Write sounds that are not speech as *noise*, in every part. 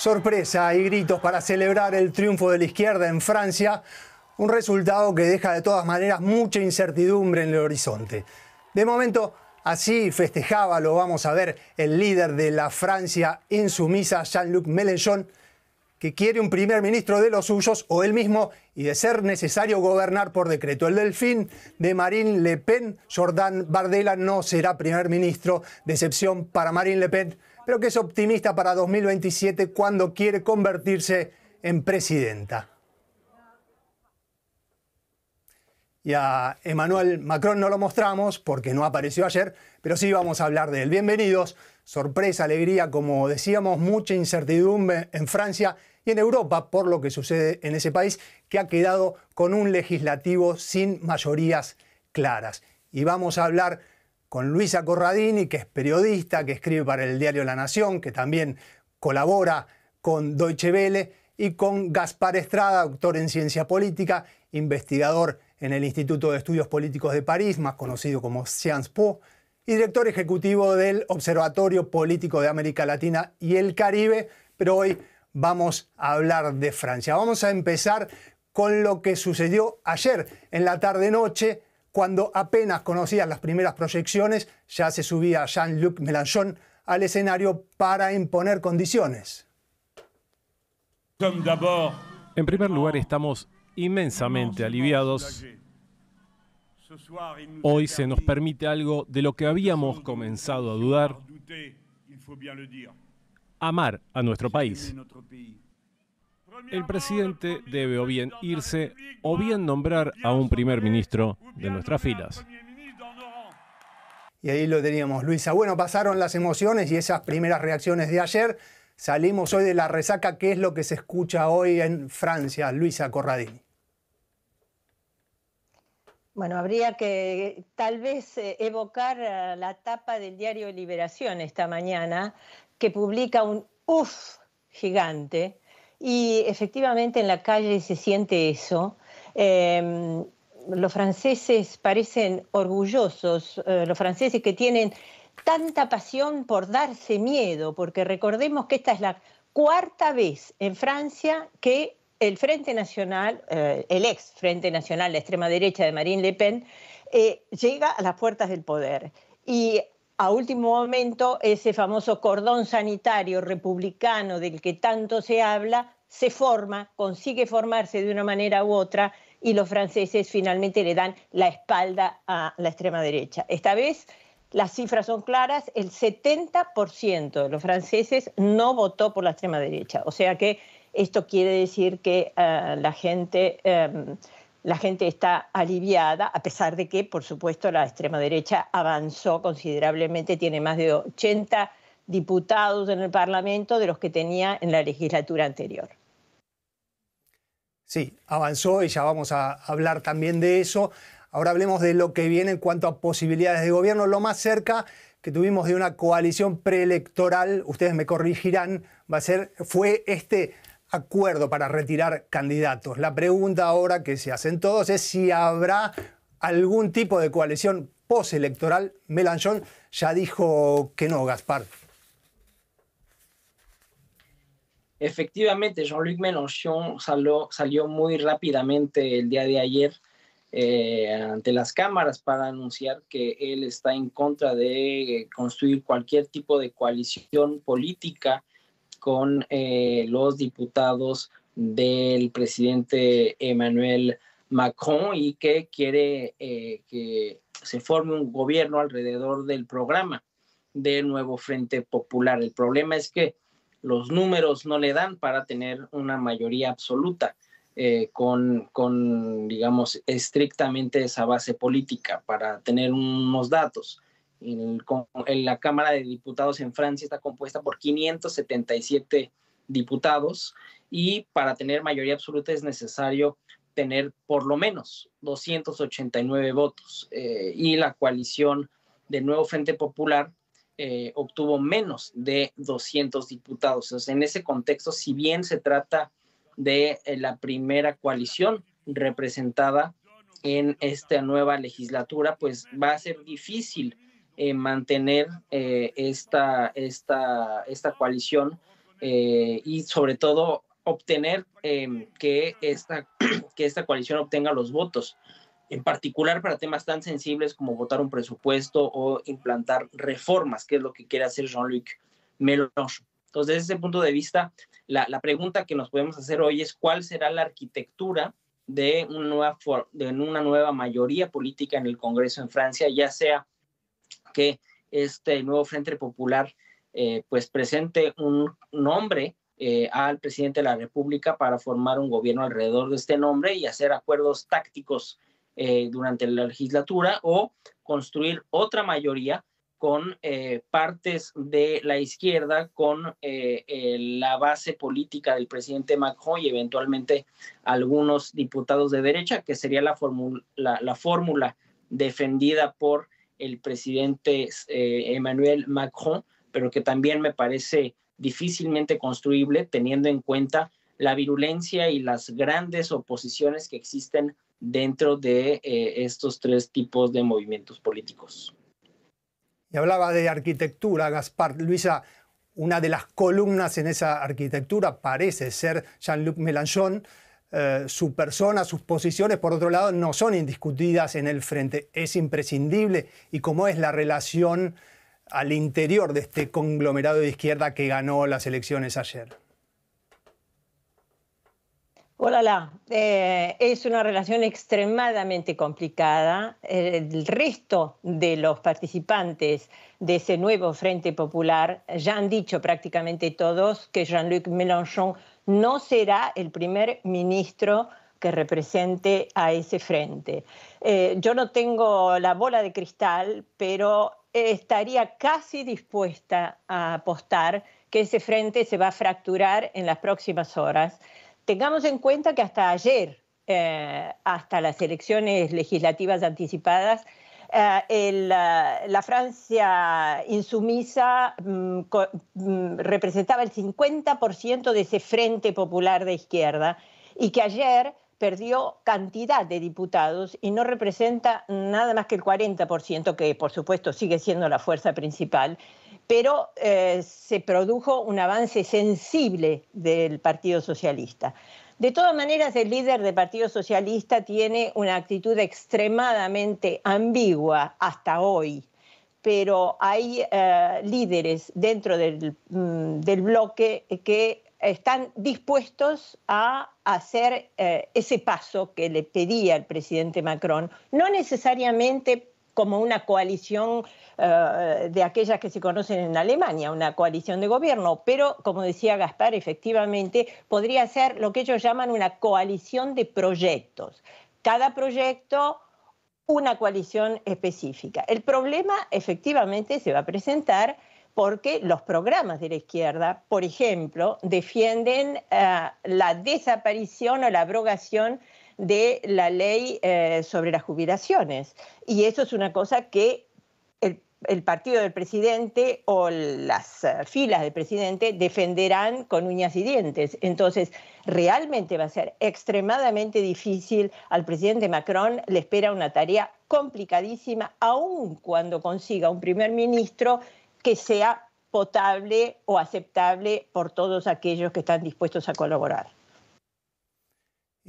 sorpresa y gritos para celebrar el triunfo de la izquierda en Francia, un resultado que deja de todas maneras mucha incertidumbre en el horizonte. De momento, así festejaba, lo vamos a ver, el líder de la Francia insumisa, Jean-Luc Mélenchon, que quiere un primer ministro de los suyos o él mismo y de ser necesario gobernar por decreto. El delfín de Marine Le Pen, Jordan Bardella no será primer ministro, decepción para Marine Le Pen pero que es optimista para 2027 cuando quiere convertirse en presidenta. Y a Emmanuel Macron no lo mostramos porque no apareció ayer, pero sí vamos a hablar de él. Bienvenidos, sorpresa, alegría, como decíamos, mucha incertidumbre en Francia y en Europa por lo que sucede en ese país que ha quedado con un legislativo sin mayorías claras. Y vamos a hablar con Luisa Corradini, que es periodista, que escribe para el diario La Nación, que también colabora con Deutsche Welle, y con Gaspar Estrada, doctor en ciencia política, investigador en el Instituto de Estudios Políticos de París, más conocido como Sciences Po, y director ejecutivo del Observatorio Político de América Latina y el Caribe, pero hoy vamos a hablar de Francia. Vamos a empezar con lo que sucedió ayer en la tarde-noche cuando apenas conocían las primeras proyecciones, ya se subía Jean-Luc Mélenchon al escenario para imponer condiciones. En primer lugar, estamos inmensamente aliviados. Hoy se nos permite algo de lo que habíamos comenzado a dudar. Amar a nuestro país el presidente debe o bien irse o bien nombrar a un primer ministro de nuestras filas. Y ahí lo teníamos, Luisa. Bueno, pasaron las emociones y esas primeras reacciones de ayer. Salimos hoy de la resaca. ¿Qué es lo que se escucha hoy en Francia, Luisa Corradini? Bueno, habría que tal vez eh, evocar eh, la tapa del diario Liberación esta mañana, que publica un uff gigante y efectivamente en la calle se siente eso. Em, los franceses parecen orgullosos, eh, los franceses que tienen tanta pasión por darse miedo, porque recordemos que esta es la cuarta vez en Francia que el Frente Nacional, eh, el ex Frente Nacional, la extrema derecha de Marine Le Pen, eh, llega a las puertas del poder a último momento ese famoso cordón sanitario republicano del que tanto se habla se forma, consigue formarse de una manera u otra y los franceses finalmente le dan la espalda a la extrema derecha. Esta vez las cifras son claras, el 70% de los franceses no votó por la extrema derecha, o sea que esto quiere decir que eh, la gente... Eh, la gente está aliviada, a pesar de que, por supuesto, la extrema derecha avanzó considerablemente, tiene más de 80 diputados en el Parlamento de los que tenía en la legislatura anterior. Sí, avanzó y ya vamos a hablar también de eso. Ahora hablemos de lo que viene en cuanto a posibilidades de gobierno. Lo más cerca que tuvimos de una coalición preelectoral, ustedes me corrigirán, va a ser, fue este acuerdo para retirar candidatos. La pregunta ahora que se hacen todos es si habrá algún tipo de coalición postelectoral. ...Melanchon ya dijo que no, Gaspar. Efectivamente, Jean-Luc Mélenchon salió, muy rápidamente el día de ayer eh, ante las cámaras para anunciar que él está en contra de construir cualquier tipo de coalición política con eh, los diputados del presidente Emmanuel Macron y que quiere eh, que se forme un gobierno alrededor del programa del nuevo Frente Popular. El problema es que los números no le dan para tener una mayoría absoluta eh, con, con, digamos, estrictamente esa base política, para tener unos datos en, la Cámara de Diputados en Francia está compuesta por 577 diputados y para tener mayoría absoluta es necesario tener por lo menos 289 votos eh, y la coalición de nuevo Frente Popular eh, obtuvo menos de 200 diputados. Entonces, en ese contexto, si bien se trata de eh, la primera coalición representada en esta nueva legislatura, pues va a ser difícil eh, mantener eh, esta, esta, esta coalición eh, y sobre todo obtener que, esta, *clears throat* que esta coalición obtenga los votos, en particular para temas tan sensibles como votar un presupuesto o implantar reformas, que es lo que quiere hacer Jean-Luc Mélenchon. Entonces, desde ese punto de vista, la, pregunta que nos podemos hacer hoy es cuál será la arquitectura de una nueva, de una nueva mayoría política en el Congreso en Francia, ya sea que este nuevo Frente Popular eh, pues presente un nombre eh, al presidente de la República para formar un gobierno alrededor de este nombre y hacer acuerdos tácticos eh, durante la legislatura o construir otra mayoría con partes de la izquierda, con la base política del presidente Macron y eventualmente algunos diputados de derecha, que sería la fórmula defendida por el presidente eh, Emmanuel Macron, pero que también me parece difícilmente construible teniendo en cuenta la virulencia y las grandes oposiciones que existen dentro de eh, estos tres tipos de movimientos políticos. Y hablaba de arquitectura, Gaspar. Luisa, una de las columnas en esa arquitectura parece ser Jean-Luc Mélenchon, eh, su persona, sus posiciones, por otro lado, no son indiscutidas en el frente. Es imprescindible y cómo es la relación al interior de este conglomerado de izquierda que ganó las elecciones ayer. Hola, eh, es una relación extremadamente complicada. El resto de los participantes de ese nuevo Frente Popular ya han dicho prácticamente todos que Jean-Luc Mélenchon no será el primer ministro que represente a ese frente. Eh, yo no tengo la bola de cristal, pero estaría casi dispuesta a apostar que ese frente se va a fracturar en las próximas horas. Tengamos en cuenta que hasta ayer, eh, hasta las elecciones legislativas anticipadas, eh, eh, la Francia insumisa mm, mm, representaba el 50% de ese frente popular de izquierda y que ayer perdió cantidad de diputados y no representa nada más que el 40%, que por supuesto sigue siendo la fuerza principal, pero eh, se produjo un avance sensible del Partido Socialista. De todas maneras, el líder del Partido Socialista tiene una actitud extremadamente ambigua hasta hoy, pero hay eh, líderes dentro mm, del, bloque que están dispuestos a hacer eh, ese paso que le pedía el presidente Macron, no necesariamente como una coalición eh, de aquellas que se conocen en Alemania, una coalición de gobierno, pero como decía Gaspar, efectivamente podría ser lo que ellos llaman una coalición de proyectos. Cada proyecto una coalición específica. El problema efectivamente se va a presentar porque los programas de la izquierda, por ejemplo, defienden eh, la desaparición o la abrogación de la ley eh, sobre las jubilaciones. Y eso es una cosa que el, partido del presidente o las eh, filas del presidente defenderán con uñas y dientes. Entonces, realmente va a ser extremadamente difícil. Al presidente Macron le espera una tarea complicadísima, aun cuando consiga un primer ministro que sea potable o aceptable por todos aquellos que están dispuestos a colaborar.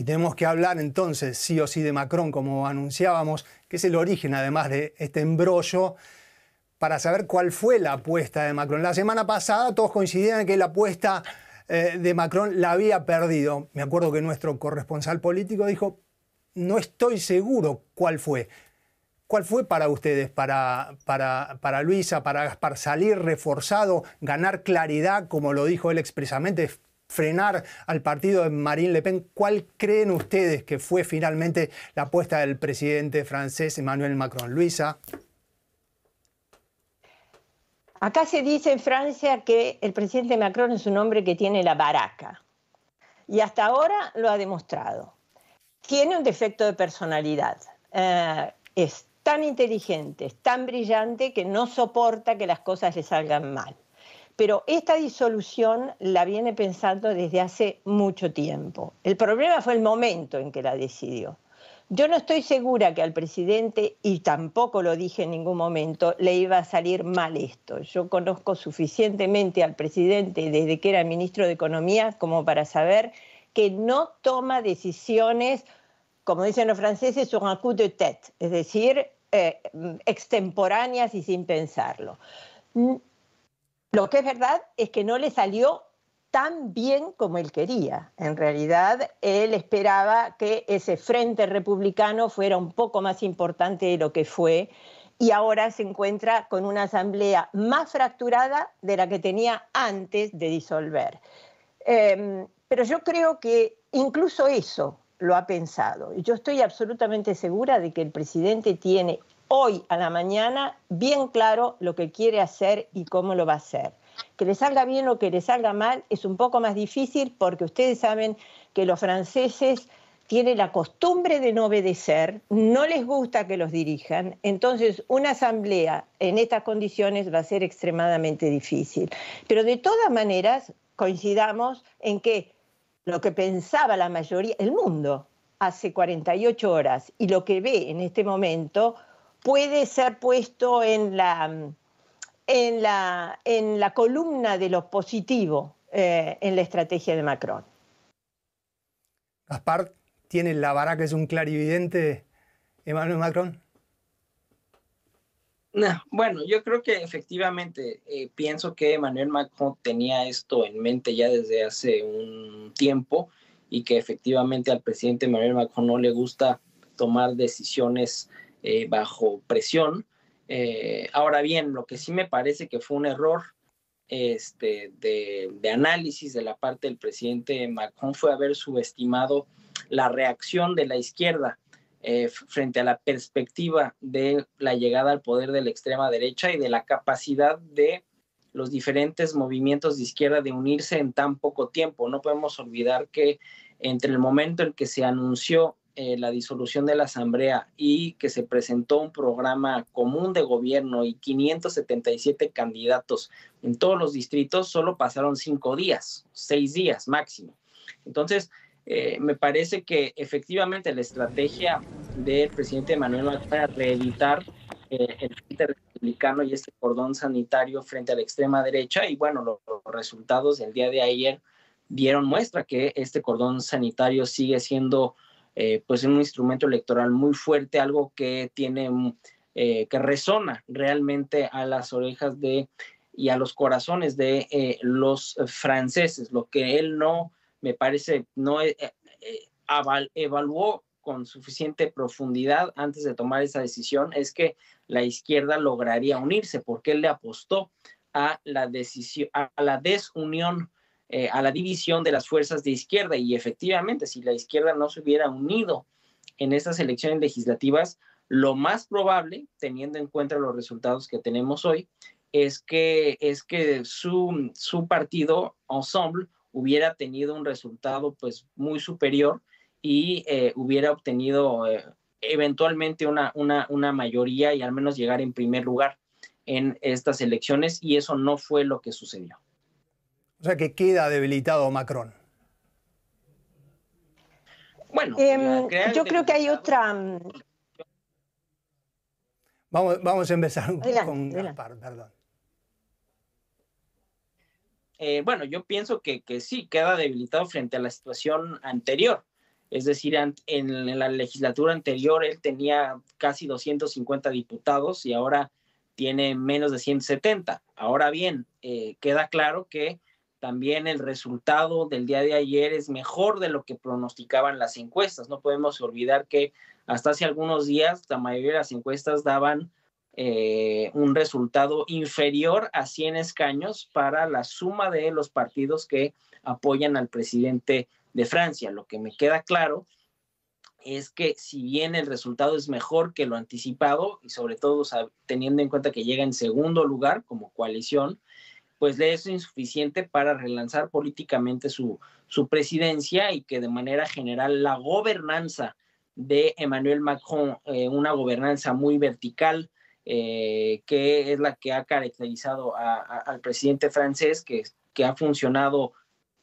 Y tenemos que hablar entonces, sí o sí, de Macron, como anunciábamos, que es el origen además de este embrollo, para saber cuál fue la apuesta de Macron. La semana pasada todos coincidían en que la apuesta eh, de Macron la había perdido. Me acuerdo que nuestro corresponsal político dijo, no estoy seguro cuál fue. ¿Cuál fue para ustedes, para, para, para Luisa, para Gaspar, salir reforzado, ganar claridad, como lo dijo él expresamente, frenar al partido de Marine Le Pen, ¿cuál creen ustedes que fue finalmente la apuesta del presidente francés Emmanuel Macron? Luisa. Acá se dice en Francia que el presidente Macron es un hombre que tiene la baraca y hasta ahora lo ha demostrado. Tiene un defecto de personalidad. Eh, es tan inteligente, es tan brillante que no soporta que las cosas le salgan mal. Pero esta disolución la viene pensando desde hace mucho tiempo. El problema fue el momento en que la decidió. Yo no estoy segura que al presidente, y tampoco lo dije en ningún momento, le iba a salir mal esto. Yo conozco suficientemente al presidente desde que era ministro de Economía como para saber que no toma decisiones, como dicen los franceses, sur un coup de tête, es decir, eh, extemporáneas y sin pensarlo. Lo que es verdad es que no le salió tan bien como él quería. En realidad, él esperaba que ese frente republicano fuera un poco más importante de lo que fue y ahora se encuentra con una asamblea más fracturada de la que tenía antes de disolver. Em, pero yo creo que incluso eso lo ha pensado. Yo estoy absolutamente segura de que el presidente tiene hoy a la mañana bien claro lo que quiere hacer y cómo lo va a hacer. Que le salga bien o que le salga mal es un poco más difícil porque ustedes saben que los franceses tienen la costumbre de no obedecer, no les gusta que los dirijan, entonces una asamblea en estas condiciones va a ser extremadamente difícil. Pero de todas maneras coincidamos en que lo que pensaba la mayoría, el mundo, hace 48 horas y lo que ve en este momento, puede ser puesto en la, en la, en la columna de los positivo eh, en la estrategia de Macron. Gaspar, ¿tiene la vara que es un clarividente Emmanuel Macron? bueno, yo creo que efectivamente eh, pienso que Emmanuel Macron tenía esto en mente ya desde hace un tiempo y que efectivamente al presidente Emmanuel Macron no le gusta tomar decisiones eh, bajo presión. Eh, ahora bien, lo que sí me parece que fue un error este, de, análisis de la parte del presidente Macron fue haber subestimado la reacción de la izquierda eh, frente a la perspectiva de la llegada al poder de la extrema derecha y de la capacidad de los diferentes movimientos de izquierda de unirse en tan poco tiempo. No podemos olvidar que entre el momento en que se anunció eh, la disolución de la Asamblea y que se presentó un programa común de gobierno y 577 candidatos en todos los distritos, solo pasaron cinco días, seis días máximo. Entonces, eh, me parece que efectivamente la estrategia del presidente Manuel para reeditar eh, el frente republicano y este cordón sanitario frente a la extrema derecha, y bueno, los resultados del día de ayer dieron muestra que este cordón sanitario sigue siendo eh, pues un instrumento electoral muy fuerte, algo que tiene, mm, eh, que resona realmente a las orejas de y a los corazones de eh, los franceses, lo que él no, me parece, no eh, evaluó con suficiente profundidad antes de tomar esa decisión, es que la izquierda lograría unirse, porque él le apostó a la decisión, a la desunión eh, a la división de las fuerzas de izquierda. Y efectivamente, si la izquierda no se hubiera unido en estas elecciones legislativas, lo más probable, teniendo en cuenta los resultados que tenemos hoy, es que, es que su, su partido, Ensemble, hubiera tenido un resultado pues muy superior y eh, hubiera obtenido eh, eventualmente una, una mayoría y al menos llegar en primer lugar en estas elecciones y eso no fue lo que sucedió. O sea que queda debilitado Macron. Bueno, em, yo creo que hay otra. Mm, vamos, vamos a empezar con Gaspar, perdón. Eh, bueno, yo pienso que, sí, queda debilitado frente a la situación anterior. Es decir, en, la legislatura anterior él tenía casi 250 diputados y ahora tiene menos de 170. Ahora bien, eh, queda claro que también el resultado del día de ayer es mejor de lo que pronosticaban las encuestas. No podemos olvidar que hasta hace algunos días la mayoría de las encuestas daban eh, un resultado inferior a 100 escaños para la suma de los partidos que apoyan al presidente de Francia. Lo que me queda claro es que si bien el resultado es mejor que lo anticipado y sobre todo teniendo en cuenta que llega en segundo lugar como coalición, pues le es insuficiente para relanzar políticamente su, su presidencia y que de manera general la gobernanza de Emmanuel Macron, eh, una gobernanza muy vertical, eh, que es la que ha caracterizado al presidente francés, que, que ha funcionado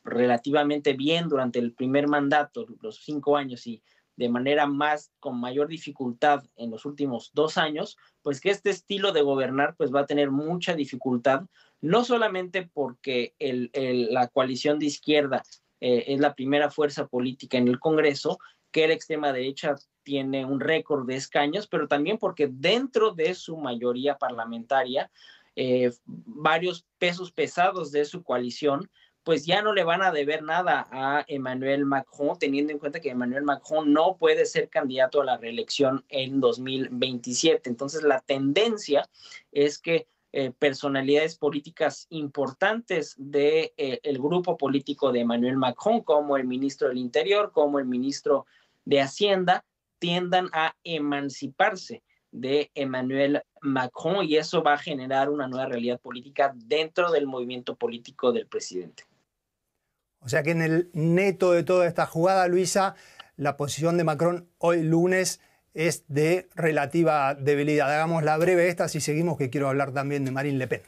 relativamente bien durante el primer mandato, los cinco años, y de manera más, con mayor dificultad en los últimos dos años, pues que este estilo de gobernar pues va a tener mucha dificultad no solamente porque el, la coalición de izquierda eh, es la primera fuerza política en el Congreso, que la extrema derecha tiene un récord de escaños, pero también porque dentro de su mayoría parlamentaria, eh, varios pesos pesados de su coalición, pues ya no le van a deber nada a Emmanuel Macron, teniendo en cuenta que Emmanuel Macron no puede ser candidato a la reelección en 2027. Entonces, la tendencia es que eh, personalidades políticas importantes del de, eh, el grupo político de Emmanuel Macron, como el ministro del Interior, como el ministro de Hacienda, tiendan a emanciparse de Emmanuel Macron y eso va a generar una nueva realidad política dentro del movimiento político del presidente. O sea que en el neto de toda esta jugada, Luisa, la posición de Macron hoy lunes es de relativa debilidad. Hagamos la breve esta si seguimos, que quiero hablar también de Marine Le Pen.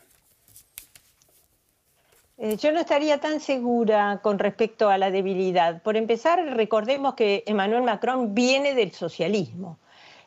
Eh, yo no estaría tan segura con respecto a la debilidad. Por empezar, recordemos que Emmanuel Macron viene del socialismo.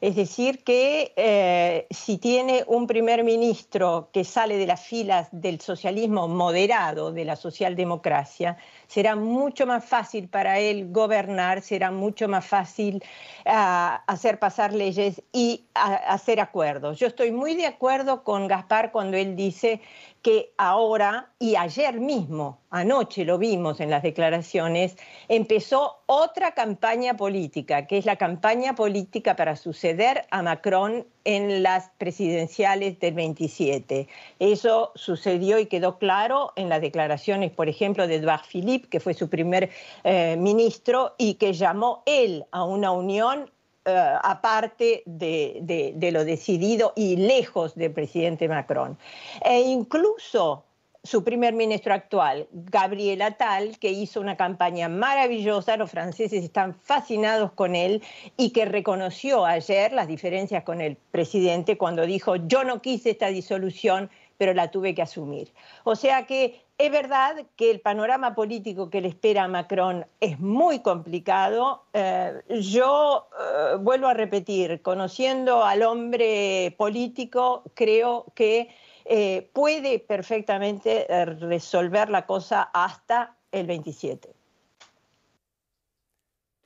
Es decir, que eh, si tiene un primer ministro que sale de las filas del socialismo moderado, de la socialdemocracia, será mucho más fácil para él gobernar, será mucho más fácil ah, hacer pasar leyes y ah, hacer acuerdos. Yo estoy muy de acuerdo con Gaspar cuando él dice que ahora y ayer mismo, anoche lo vimos en las declaraciones, empezó otra campaña política, que es la campaña política para suceder a Macron en las presidenciales del 27. Eso sucedió y quedó claro en las declaraciones, por ejemplo, de Edouard Philippe, que fue su primer eh, ministro y que llamó él a una unión eh, aparte de, de lo decidido y lejos del presidente Macron. E incluso su primer ministro actual, Gabriel Attal, que hizo una campaña maravillosa, los franceses están fascinados con él y que reconoció ayer las diferencias con el presidente cuando dijo yo no quise esta disolución, pero la tuve que asumir. O sea que es verdad que el panorama político que le espera a Macron es muy complicado. Eh, yo eh, vuelvo a repetir, conociendo al hombre político, creo que eh, puede perfectamente resolver la cosa hasta el 27.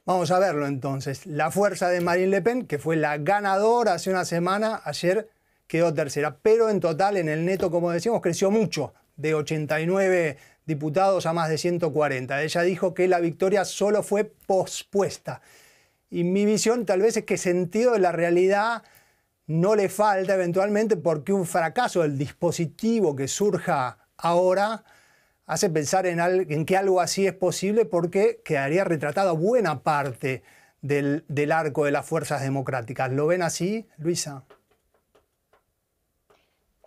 Vamos a verlo entonces. La fuerza de Marine Le Pen, que fue la ganadora hace una semana, ayer quedó tercera. Pero en total, en el neto, como decimos, creció mucho, de 89 diputados a más de 140. Ella dijo que la victoria solo fue pospuesta. Y mi visión tal vez es que sentido de la realidad no le falta eventualmente porque un fracaso del dispositivo que surja ahora hace pensar en, que algo así es posible porque quedaría retratada buena parte del arco de las fuerzas democráticas. ¿Lo ven así, Luisa?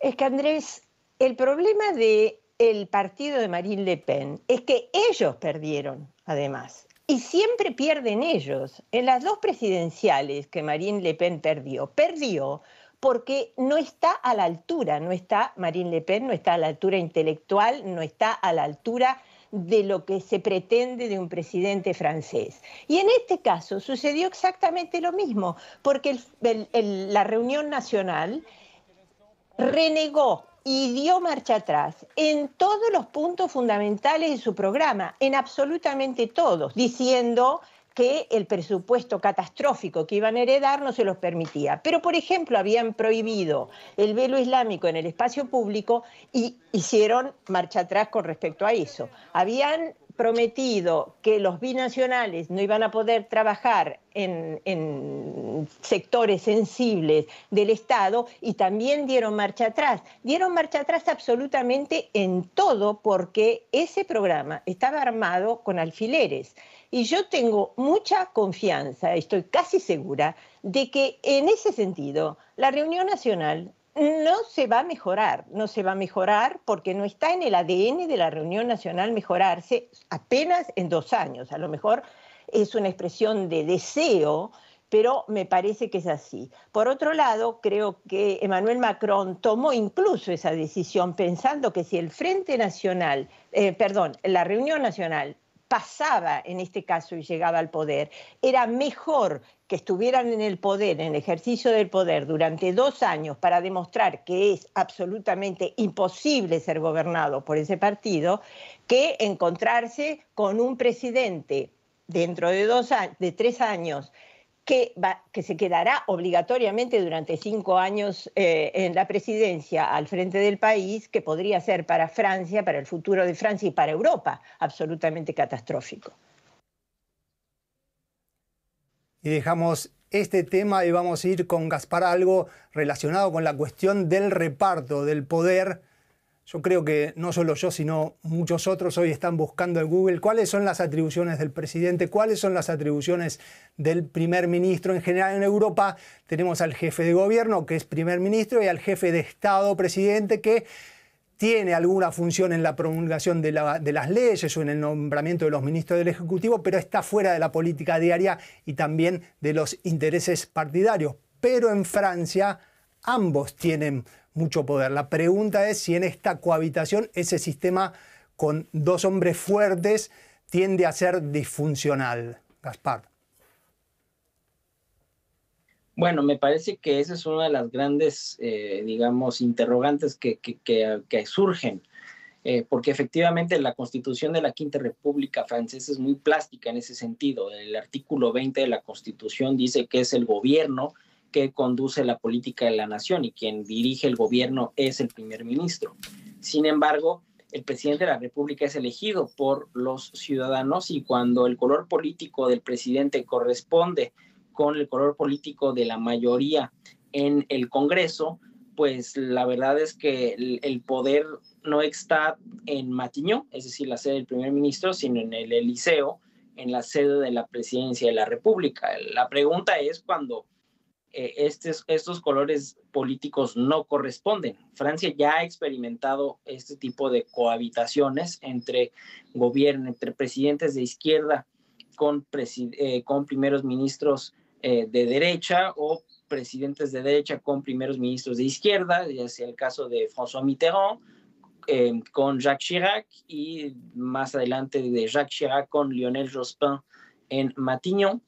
Es que Andrés, el problema del partido de Marine Le Pen es que ellos perdieron, además. Y siempre pierden ellos. En las dos presidenciales que Marine Le Pen perdió, perdió porque no está a la altura, no está Marine Le Pen, no está a la altura intelectual, no está a la altura de lo que se pretende de un presidente francés. Y en este caso sucedió exactamente lo mismo, porque la reunión nacional renegó y dio marcha atrás en todos los puntos fundamentales de su programa, en absolutamente todos, diciendo que el presupuesto catastrófico que iban a heredar no se los permitía. Pero, por ejemplo, habían prohibido el velo islámico en el espacio público y hicieron marcha atrás con respecto a eso. Habían prometido que los binacionales no iban a poder trabajar en, sectores sensibles del Estado y también dieron marcha atrás. Dieron marcha atrás absolutamente en todo porque ese programa estaba armado con alfileres. Y yo tengo mucha confianza, estoy casi segura, de que en ese sentido la reunión nacional no se va a mejorar, no se va a mejorar porque no está en el ADN de la reunión nacional mejorarse apenas en dos años. A lo mejor es una expresión de deseo, pero me parece que es así. Por otro lado, creo que Emmanuel Macron tomó incluso esa decisión pensando que si el Frente Nacional, eh, perdón, la reunión nacional pasaba en este caso y llegaba al poder. Era mejor que estuvieran en el poder, en el ejercicio del poder, durante dos años para demostrar que es absolutamente imposible ser gobernado por ese partido, que encontrarse con un presidente dentro de, dos, de tres años que, se quedará obligatoriamente durante cinco años eh, en la presidencia al frente del país, que podría ser para Francia, para el futuro de Francia y para Europa absolutamente catastrófico. Y dejamos este tema y vamos a ir con Gaspar algo relacionado con la cuestión del reparto del poder yo creo que no solo yo, sino muchos otros hoy están buscando en Google cuáles son las atribuciones del presidente, cuáles son las atribuciones del primer ministro. En general en Europa tenemos al jefe de gobierno, que es primer ministro, y al jefe de Estado, presidente, que tiene alguna función en la promulgación de, de, las leyes o en el nombramiento de los ministros del Ejecutivo, pero está fuera de la política diaria y también de los intereses partidarios. Pero en Francia ambos tienen mucho poder. La pregunta es si en esta cohabitación ese sistema con dos hombres fuertes tiende a ser disfuncional. Gaspar. Bueno, me parece que esa es una de las grandes, eh, digamos, interrogantes que, surgen, eh, porque efectivamente la constitución de la Quinta República Francesa es muy plástica en ese sentido. El artículo 20 de la constitución dice que es el gobierno que conduce la política de la nación y quien dirige el gobierno es el primer ministro. Sin embargo, el presidente de la República es elegido por los ciudadanos y cuando el color político del presidente corresponde con el color político de la mayoría en el Congreso, pues la verdad es que el, poder no está en Matiño, es decir, la sede del primer ministro, sino en el Eliseo, en la sede de la presidencia de la República. La pregunta es cuando eh, estos colores políticos no corresponden. Francia ya ha experimentado este tipo de cohabitaciones entre gobierno, entre presidentes de izquierda con, eh, con primeros ministros eh, de derecha o presidentes de derecha con primeros ministros de izquierda, ya sea el caso de François Mitterrand, con Jacques Chirac y más adelante de Jacques Chirac con Lionel Jospin en Matignon.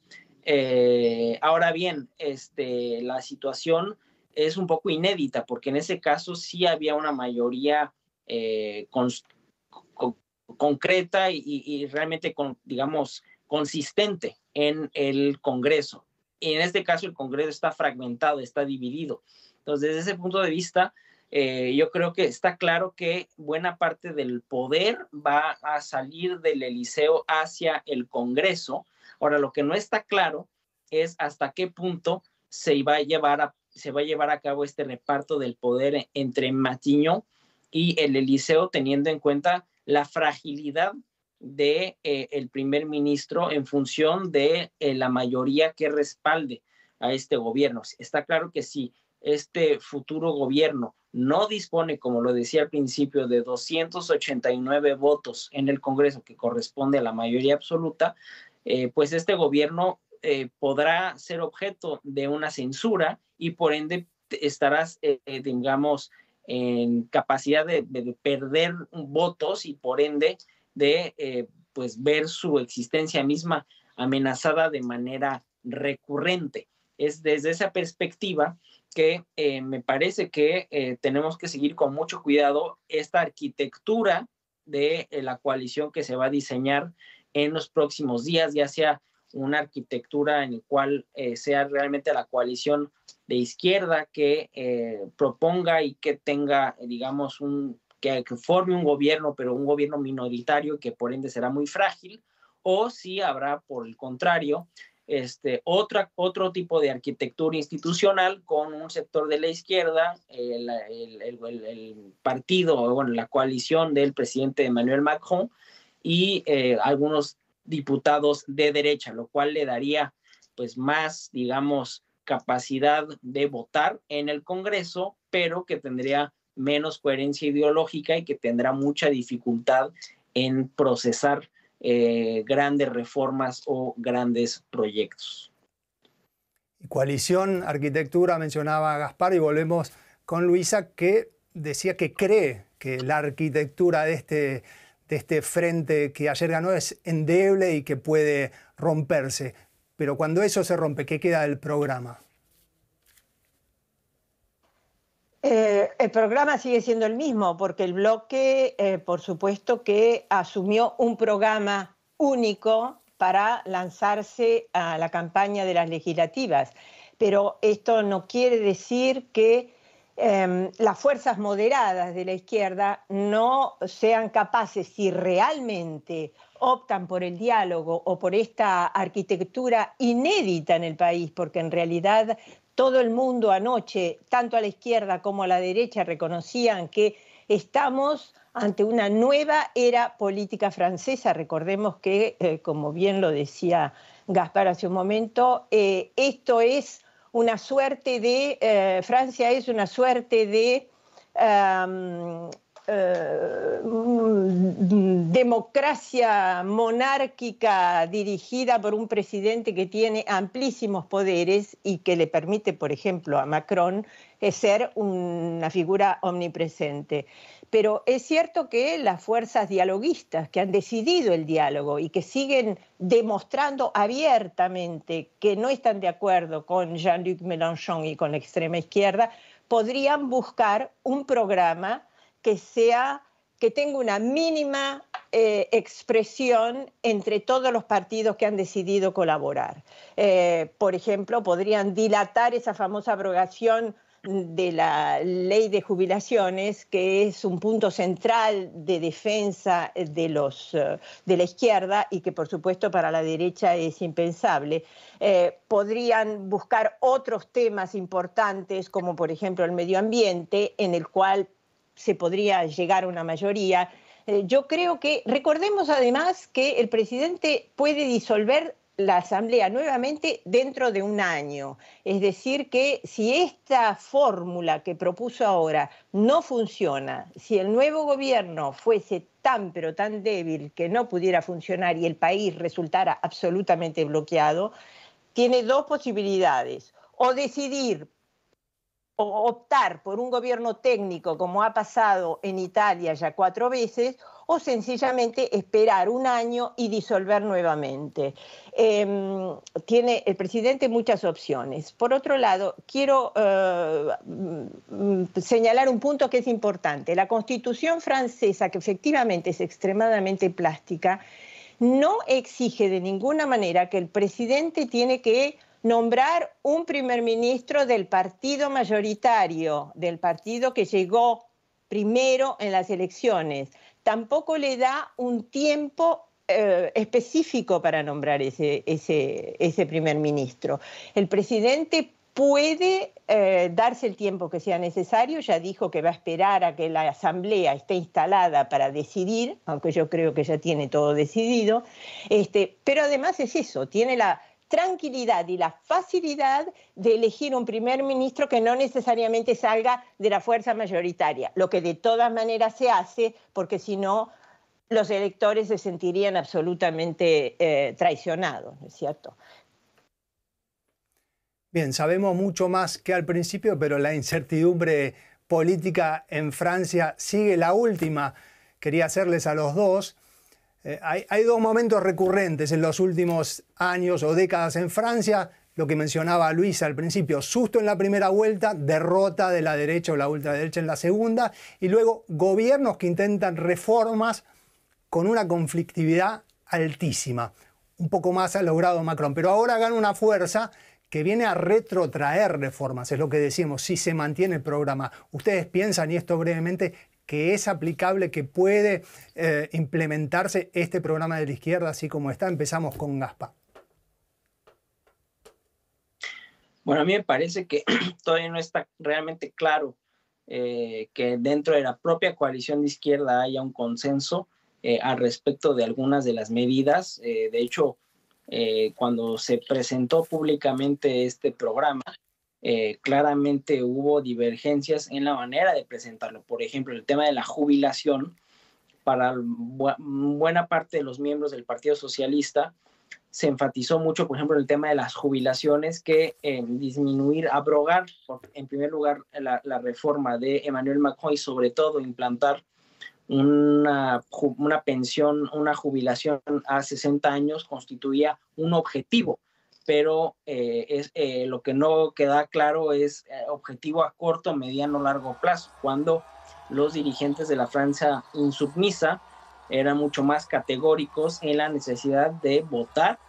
Eh, ahora bien, este, la situación es un poco inédita porque en ese caso sí había una mayoría eh, concreta y, realmente, digamos, consistente en el Congreso. Y en este caso el Congreso está fragmentado, está dividido. Entonces, desde ese punto de vista, eh, yo creo que está claro que buena parte del poder va a salir del Eliseo hacia el Congreso Ahora, lo que no está claro es hasta qué punto se va a llevar a, se va a, llevar a cabo este reparto del poder e-, entre Matiño y el Eliseo, teniendo en cuenta la fragilidad de eh, el primer ministro en función de eh, la mayoría que respalde a este gobierno. Está claro que si este futuro gobierno no dispone, como lo decía al principio, de 289 votos en el Congreso que corresponde a la mayoría absoluta, eh, pues este gobierno eh, podrá ser objeto de una censura y por ende estarás, eh, digamos, en capacidad de, perder votos y por ende de pues ver su existencia misma amenazada de manera recurrente. Es desde esa perspectiva que me parece que tenemos que seguir con mucho cuidado esta arquitectura de la coalición que se va a diseñar en los próximos días, ya sea una arquitectura en la cual eh, sea realmente la coalición de izquierda que eh, proponga y que tenga, eh, digamos, un, que, forme un gobierno, pero un gobierno minoritario que por ende será muy frágil, o si habrá, por el contrario, este, otra, otro tipo de arquitectura institucional con un sector de la izquierda, el, el partido, bueno, la coalición del presidente Emmanuel Macron, y eh, algunos diputados de derecha, lo cual le daría pues más, digamos, capacidad de votar en el Congreso, pero que tendría menos coherencia ideológica y que tendrá mucha dificultad en procesar eh, grandes reformas o grandes proyectos. Coalición Arquitectura mencionaba Gaspar y volvemos con Luisa que decía que cree que la arquitectura de este de este frente que ayer ganó es endeble y que puede romperse. Pero cuando eso se rompe, ¿qué queda del programa? Eh, el programa sigue siendo el mismo, porque el bloque, eh, por supuesto, que asumió un programa único para lanzarse a la campaña de las legislativas. Pero esto no quiere decir que Em, las fuerzas moderadas de la izquierda no sean capaces, si realmente optan por el diálogo o por esta arquitectura inédita en el país, porque en realidad todo el mundo anoche, tanto a la izquierda como a la derecha, reconocían que estamos ante una nueva era política francesa. Recordemos que, eh, como bien lo decía Gaspar hace un momento, eh, esto es una suerte de, eh, Francia es una suerte de um, eh, democracia monárquica dirigida por un presidente que tiene amplísimos poderes y que le permite, por ejemplo, a Macron eh, ser una figura omnipresente. Pero es cierto que las fuerzas dialoguistas que han decidido el diálogo y que siguen demostrando abiertamente que no están de acuerdo con Jean-Luc Mélenchon y con la extrema izquierda, podrían buscar un programa que sea que tenga una mínima eh, expresión entre todos los partidos que han decidido colaborar. Eh, por ejemplo, podrían dilatar esa famosa abrogación de la ley de jubilaciones, que es un punto central de defensa de, los, eh, de la izquierda y que por supuesto para la derecha es impensable. podrían buscar otros temas importantes, como por ejemplo el medio ambiente, en el cual se podría llegar a una mayoría. Eh, yo creo que, recordemos además que el presidente puede disolver la Asamblea nuevamente dentro de un año. Es decir, que si esta fórmula que propuso ahora no funciona, si el nuevo gobierno fuese tan pero tan débil que no pudiera funcionar y el país resultara absolutamente bloqueado, tiene dos posibilidades. O decidir o optar por un gobierno técnico como ha pasado en Italia ya cuatro veces o sencillamente esperar un año y disolver nuevamente. Em, tiene el presidente muchas opciones. Por otro lado, quiero eh, mm, señalar un punto que es importante. La constitución francesa, que efectivamente es extremadamente plástica, no exige de ninguna manera que el presidente tiene que nombrar un primer ministro del partido mayoritario, del partido que llegó primero en las elecciones. Tampoco le da un tiempo eh, específico para nombrar ese, primer ministro. El presidente puede eh, darse el tiempo que sea necesario, ya dijo que va a esperar a que la asamblea esté instalada para decidir, aunque yo creo que ya tiene todo decidido, este, pero además es eso, tiene la, tranquilidad y la facilidad de elegir un primer ministro que no necesariamente salga de la fuerza mayoritaria, lo que de todas maneras se hace, porque si no, los electores se sentirían absolutamente eh, traicionados, ¿no es cierto? Bien, sabemos mucho más que al principio, pero la incertidumbre política en Francia sigue la última. Quería hacerles a los dos eh, hay, dos momentos recurrentes en los últimos años o décadas en Francia, lo que mencionaba Luisa al principio, susto en la primera vuelta, derrota de la derecha o la ultraderecha en la segunda, y luego gobiernos que intentan reformas con una conflictividad altísima. Un poco más ha logrado Macron, pero ahora gana una fuerza que viene a retrotraer reformas, es lo que decimos, si se mantiene el programa. ¿Ustedes piensan, y esto brevemente, que es aplicable, que puede eh, implementarse este programa de la izquierda así como está. Empezamos con Gaspa. Bueno, a mí me parece que *clears throat* todavía no está realmente claro eh, que dentro de la propia coalición de izquierda haya un consenso eh, al respecto de algunas de las medidas. de hecho, cuando se presentó públicamente este programa, eh, claramente hubo divergencias en la manera de presentarlo. Por ejemplo, el tema de la jubilación para buena parte de los miembros del Partido Socialista se enfatizó mucho, por ejemplo, el tema de las jubilaciones, que disminuir, abrogar, en primer lugar, la, reforma de Emmanuel Macron y sobre todo implantar una, una pensión, una jubilación a 60 años constituía un objetivo pero eh, es, eh, lo que no queda claro es eh, objetivo a corto, mediano, largo plazo, cuando los dirigentes de la Francia insubmisa eran mucho más categóricos en la necesidad de votar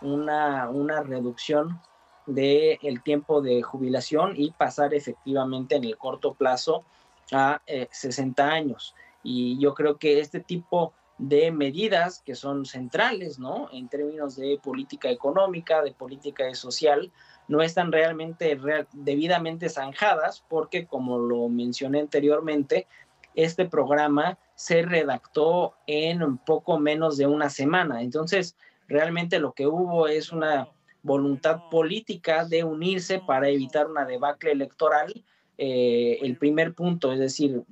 una, reducción del el tiempo de jubilación y pasar efectivamente en el corto plazo a 60 años. Y yo creo que este tipo de medidas que son centrales, ¿no? En términos de política económica, de política social, no están realmente debidamente zanjadas porque, como lo mencioné anteriormente, este programa se redactó en poco menos de una semana. Entonces, realmente lo que hubo es una voluntad política de unirse para evitar una debacle electoral. Eh, el primer punto, es decir,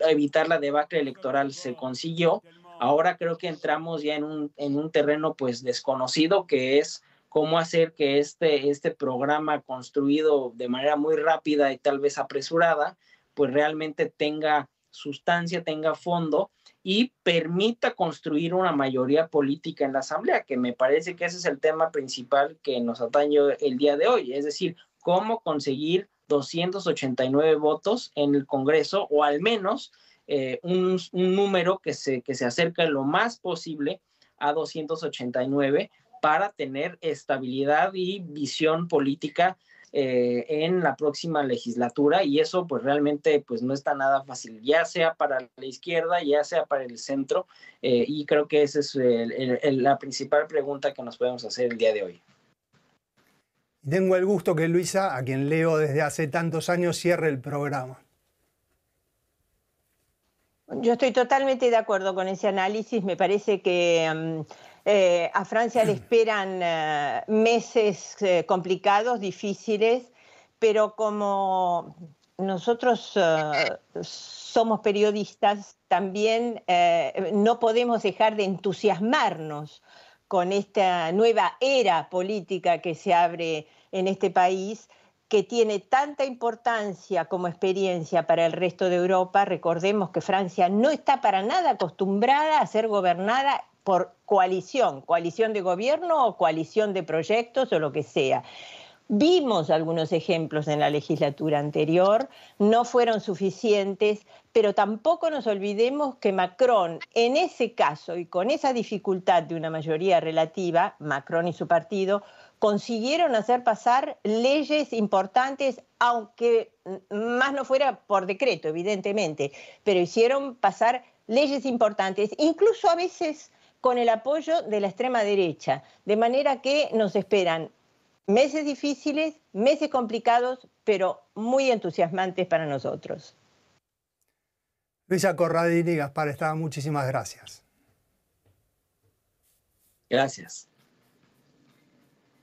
evitar la debacle electoral se consiguió, Ahora creo que entramos ya en un, en un terreno pues desconocido que es cómo hacer que este, este programa construido de manera muy rápida y tal vez apresurada, pues realmente tenga sustancia, tenga fondo y permita construir una mayoría política en la Asamblea, que me parece que ese es el tema principal que nos atañe el día de hoy, es decir, cómo conseguir 289 votos en el Congreso o al menos eh, un, número que se, que se acerca lo más posible a 289 para tener estabilidad y visión política eh, en la próxima legislatura y eso pues realmente pues no está nada fácil, ya sea para la izquierda, ya sea para el centro eh, y creo que esa es la principal pregunta que nos podemos hacer el día de hoy. Tengo el gusto que Luisa, a quien leo desde hace tantos años, cierre el programa. Yo estoy totalmente de acuerdo con ese análisis. Me parece que mm, eh, a Francia le *clears throat* esperan eh, meses eh, complicados, difíciles, pero como nosotros somos periodistas, también no podemos dejar de entusiasmarnos con esta nueva era política que se abre en este país que tiene tanta importancia como experiencia para el resto de Europa. Recordemos que Francia no está para nada acostumbrada a ser gobernada por coalición, coalición de gobierno o coalición de proyectos o lo que sea. Vimos algunos ejemplos en la legislatura anterior, no fueron suficientes, pero tampoco nos olvidemos que Macron, en ese caso y con esa dificultad de una mayoría relativa, Macron y su partido, consiguieron hacer pasar leyes importantes, aunque más no fuera por decreto, evidentemente, pero hicieron pasar leyes importantes, incluso a veces con el apoyo de la extrema derecha, de manera que nos esperan meses difíciles, meses complicados, pero muy entusiasmantes para nosotros. Luisa Corradini, Gaspar, está, muchísimas gracias. Gracias.